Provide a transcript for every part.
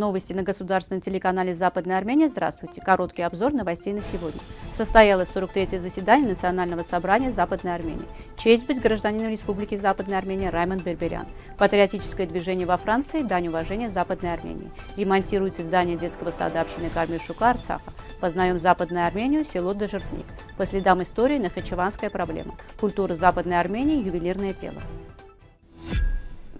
Новости на государственном телеканале «Западная Армения». Здравствуйте. Короткий обзор новостей на сегодня. Состоялось 43-е заседание Национального собрания Западной Армении. Честь быть гражданином Республики Западная Армения Раймонд Берберян. Патриотическое движение во Франции. Дань уважения Западной Армении. Ремонтируется здание детского сада общины Карми Шука Арцаха. Познаем Западную Армению, село Дожертник. По следам истории Нахичеванская проблема. Культура Западной Армении, ювелирное дело.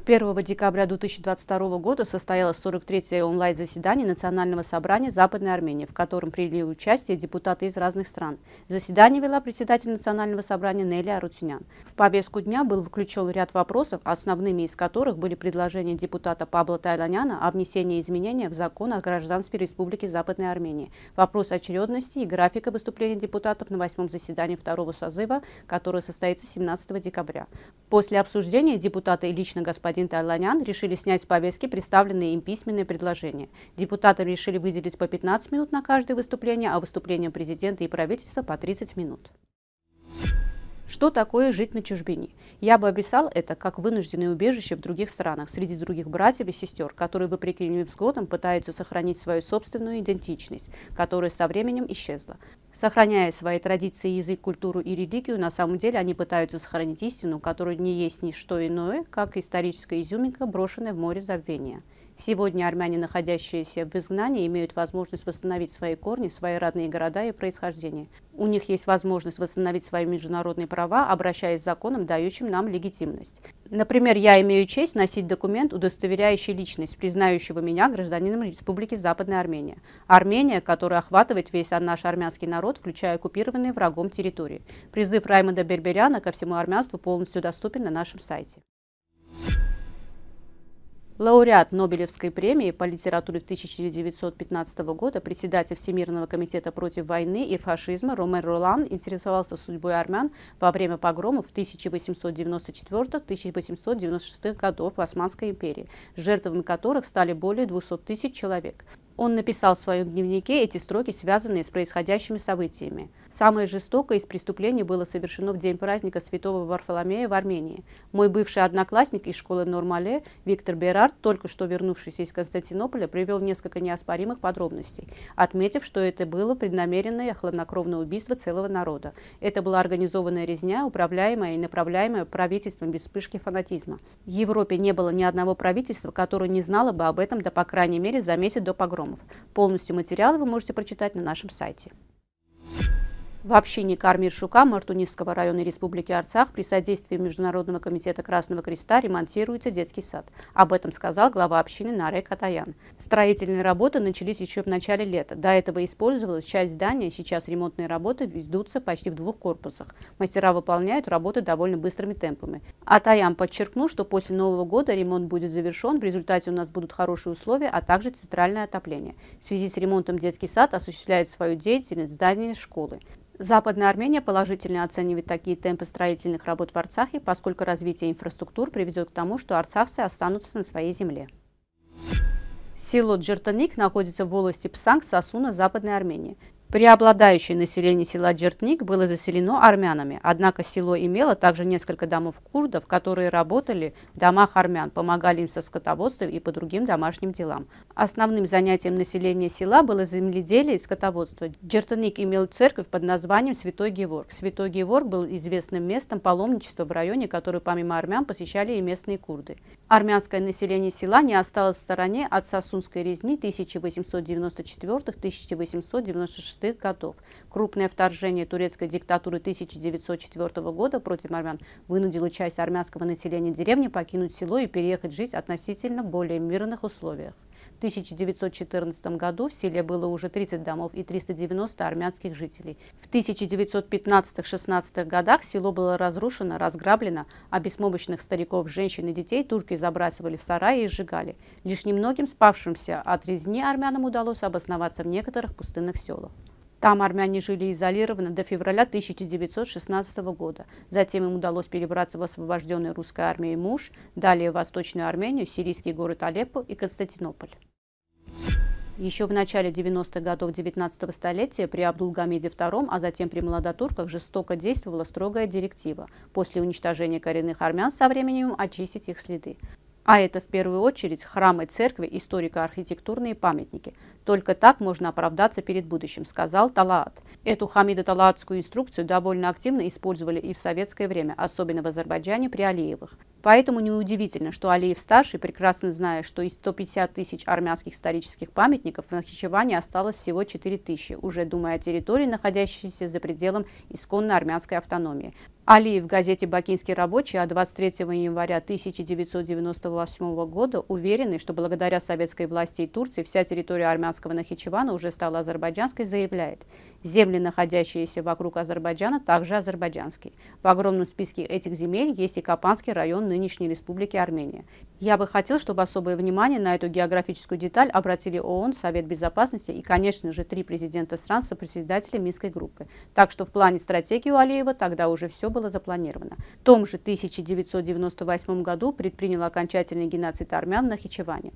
1 декабря 2022 года состоялось 43-е онлайн-заседание Национального собрания Западной Армении, в котором приняли участие депутаты из разных стран. Заседание вела председатель Национального собрания Нелли Арутюнян. В повестку дня был включен ряд вопросов, основными из которых были предложения депутата Пабла Тайланяна о внесении изменения в закон о гражданстве Республики Западной Армении, вопрос очередности и графика выступления депутатов на восьмом заседании второго созыва, которое состоится 17 декабря. После обсуждения депутаты и лично господин господин Тайланян решили снять с повестки представленные им письменные предложения. Депутатам решили выделить по 15 минут на каждое выступление, а выступлениям президента и правительства по 30 минут. Что такое жить на чужбине? Я бы описал это как вынужденное убежище в других странах, среди других братьев и сестер, которые, вопреки невзгодам, пытаются сохранить свою собственную идентичность, которая со временем исчезла. Сохраняя свои традиции, язык, культуру и религию, на самом деле они пытаются сохранить истину, которую не есть ни что иное, как историческая изюминка, брошенная в море забвения. Сегодня армяне, находящиеся в изгнании, имеют возможность восстановить свои корни, свои родные города и происхождение. У них есть возможность восстановить свои международные права, обращаясь к законам, дающим нам легитимность. Например, я имею честь носить документ, удостоверяющий личность, признающего меня гражданином Республики Западная Армения. Армения, которая охватывает весь наш армянский народ, включая оккупированные врагом территории. Призыв Раймонда Берберяна ко всему армянству полностью доступен на нашем сайте лауреат Нобелевской премии по литературе 1915 года, председатель Всемирного комитета против войны и фашизма Ромен Ролан интересовался судьбой армян во время погромов в 1894-1896 годов в Османской империи, жертвами которых стали более 200 тысяч человек. Он написал в своем дневнике эти строки, связанные с происходящими событиями. Самое жестокое из преступлений было совершено в день праздника Святого Варфоломея в Армении. Мой бывший одноклассник из школы Нормале Виктор Берард, только что вернувшийся из Константинополя, привел несколько неоспоримых подробностей, отметив, что это было преднамеренное хладнокровное убийство целого народа. Это была организованная резня, управляемая и направляемая правительством без вспышки фанатизма. В Европе не было ни одного правительства, которое не знало бы об этом, да по крайней мере за месяц до погромов. Полностью материалы вы можете прочитать на нашем сайте. В общине «Кармир Шука» Мартунисского района Республики Арцах при содействии Международного комитета Красного Креста ремонтируется детский сад. Об этом сказал глава общины Нарек Катаян. Строительные работы начались еще в начале лета. До этого использовалась часть здания, сейчас ремонтные работы ведутся почти в двух корпусах. Мастера выполняют работы довольно быстрыми темпами. Атаян подчеркнул, что после Нового года ремонт будет завершен, в результате у нас будут хорошие условия, а также центральное отопление. В связи с ремонтом детский сад осуществляет свою деятельность в здании школы. Западная Армения положительно оценивает такие темпы строительных работ в Арцахе, поскольку развитие инфраструктур приведет к тому, что арцахцы останутся на своей земле. Село Джертаник находится в волости Псанг Сасуна Западной Армении. Преобладающее население села Джертник было заселено армянами, однако село имело также несколько домов курдов, которые работали в домах армян, помогали им со скотоводством и по другим домашним делам. Основным занятием населения села было земледелие и скотоводство. Джертник имел церковь под названием Святой Геворг. Святой Геворг был известным местом паломничества в районе, который помимо армян посещали и местные курды. Армянское население села не осталось в стороне от Сосунской резни 1894-1896 годов. Крупное вторжение турецкой диктатуры 1904 года против армян вынудило часть армянского населения деревни покинуть село и переехать жить относительно более мирных условиях. 1914 году в селе было уже 30 домов и 390 армянских жителей. В 1915-16 годах село было разрушено, разграблено, а беспомощных стариков, женщин и детей турки забрасывали в сараи и сжигали. Лишь немногим спавшимся от резни армянам удалось обосноваться в некоторых пустынных селах. Там армяне жили изолированно до февраля 1916 года. Затем им удалось перебраться в освобожденной русской армией Муж, далее в Восточную Армению, сирийский город Алеппо и Константинополь. Еще в начале 90-х годов 19 столетия при Абдулгамеде II, а затем при Молодотурках жестоко действовала строгая директива после уничтожения коренных армян со временем очистить их следы. А это в первую очередь храмы, церкви, историко-архитектурные памятники, только так можно оправдаться перед будущим, сказал Талаат. Эту хамидо-талаатскую инструкцию довольно активно использовали и в советское время, особенно в Азербайджане при Алиевых. Поэтому неудивительно, что Алиев-старший, прекрасно зная, что из 150 тысяч армянских исторических памятников в Нахичеване осталось всего 4 тысячи, уже думая о территории, находящейся за пределом исконно армянской автономии. Алиев в газете «Бакинский рабочий» от 23 января 1998 года уверенный, что благодаря советской власти и Турции вся территория армянской армянского Нахичевана уже стала азербайджанской, заявляет, земли, находящиеся вокруг Азербайджана, также азербайджанские. В огромном списке этих земель есть и Капанский район нынешней республики Армения. Я бы хотел, чтобы особое внимание на эту географическую деталь обратили ООН, Совет Безопасности и, конечно же, три президента стран сопредседателя Минской группы. Так что в плане стратегии у Алиева тогда уже все было запланировано. В том же 1998 году предпринял окончательный геноцид армян на Нахичеване.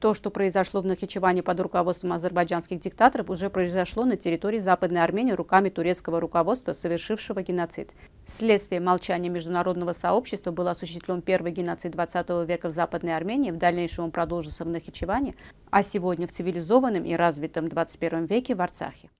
То, что произошло в Нахичеване под руководством азербайджанских диктаторов, уже произошло на территории Западной Армении руками турецкого руководства, совершившего геноцид. Следствие молчания международного сообщества был осуществлен первый геноцид 20 века в Западной Армении, в дальнейшем он продолжился в Нахичеване, а сегодня в цивилизованном и развитом 21 веке в Арцахе.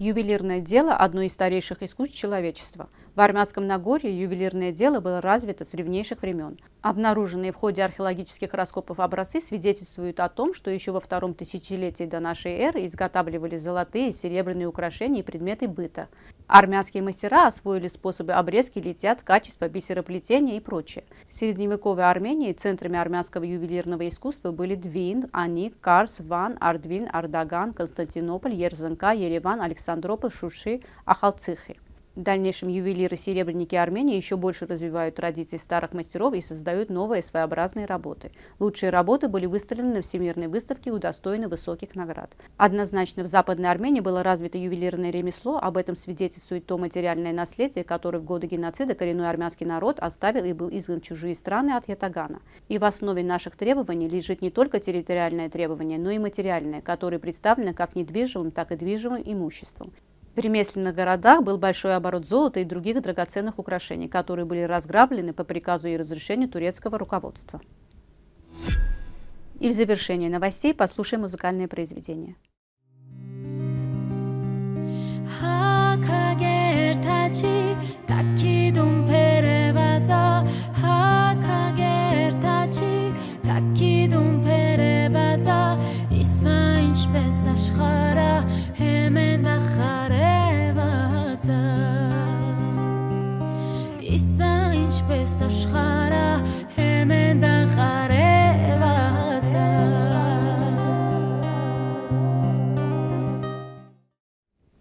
Ювелирное дело – одно из старейших искусств человечества. В Армянском Нагорье ювелирное дело было развито с древнейших времен. Обнаруженные в ходе археологических раскопов образцы свидетельствуют о том, что еще во втором тысячелетии до нашей эры изготавливали золотые и серебряные украшения и предметы быта. Армянские мастера освоили способы обрезки, летят, качество бисероплетения и прочее. В средневековой Армении центрами армянского ювелирного искусства были Двин, Аник, Карс, Ван, Ардвин, Ардаган, Константинополь, Ерзанка, Ереван, Александрополь, Шуши, Ахалцихи. В дальнейшем ювелиры серебряники Армении еще больше развивают традиции старых мастеров и создают новые своеобразные работы. Лучшие работы были выставлены на Всемирной выставке и удостоены высоких наград. Однозначно в Западной Армении было развито ювелирное ремесло, об этом свидетельствует то материальное наследие, которое в годы геноцида коренной армянский народ оставил и был изгнан в чужие страны от Ятагана. И в основе наших требований лежит не только территориальное требование, но и материальное, которое представлено как недвижимым, так и движимым имуществом ремесленных городах был большой оборот золота и других драгоценных украшений, которые были разграблены по приказу и разрешению турецкого руководства. И в завершении новостей послушаем музыкальное произведение. Хакагертачи, такидум